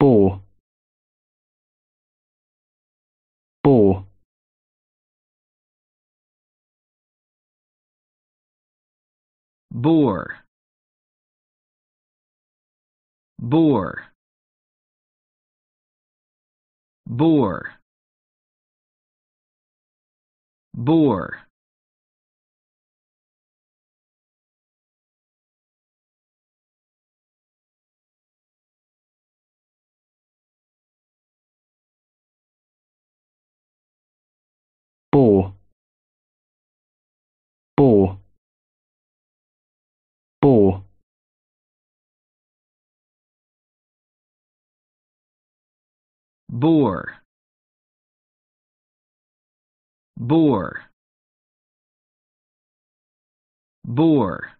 Boar. Boar. bore bore bore bore ball boar boar boar